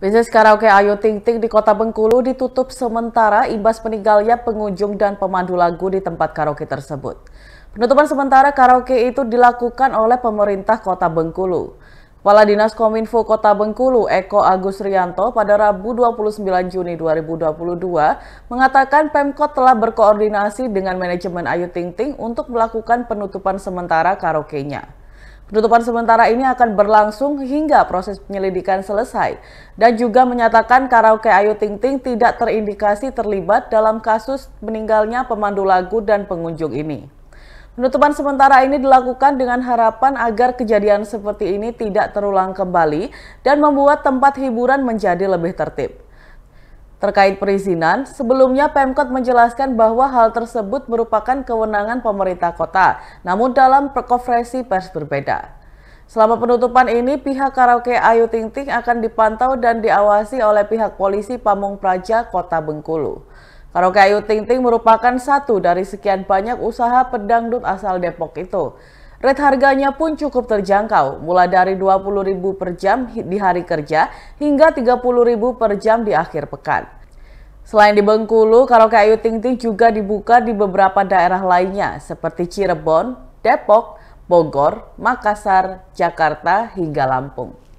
Bisnis karaoke Ayu Ting Ting di Kota Bengkulu ditutup sementara imbas meninggalnya pengunjung dan pemandu lagu di tempat karaoke tersebut. Penutupan sementara karaoke itu dilakukan oleh pemerintah Kota Bengkulu. Kepala Dinas Kominfo Kota Bengkulu, Eko Agus Rianto, pada Rabu 29 Juni 2022 mengatakan Pemkot telah berkoordinasi dengan manajemen Ayu Ting Ting untuk melakukan penutupan sementara karaoke-nya. Penutupan sementara ini akan berlangsung hingga proses penyelidikan selesai dan juga menyatakan karaoke Ayu Ting Ting tidak terindikasi terlibat dalam kasus meninggalnya pemandu lagu dan pengunjung ini. Penutupan sementara ini dilakukan dengan harapan agar kejadian seperti ini tidak terulang kembali dan membuat tempat hiburan menjadi lebih tertib. Terkait perizinan, sebelumnya Pemkot menjelaskan bahwa hal tersebut merupakan kewenangan pemerintah kota, namun dalam perkofresi pers berbeda. Selama penutupan ini, pihak karaoke Ayu Ting Ting akan dipantau dan diawasi oleh pihak polisi Pamung Praja, Kota Bengkulu. Karaoke Ayu Ting Ting merupakan satu dari sekian banyak usaha pedangdut asal Depok itu. Red harganya pun cukup terjangkau, mulai dari Rp20.000 per jam di hari kerja hingga Rp30.000 per jam di akhir pekan. Selain di Bengkulu, karaoke Ayu Ting Ting juga dibuka di beberapa daerah lainnya seperti Cirebon, Depok, Bogor, Makassar, Jakarta, hingga Lampung.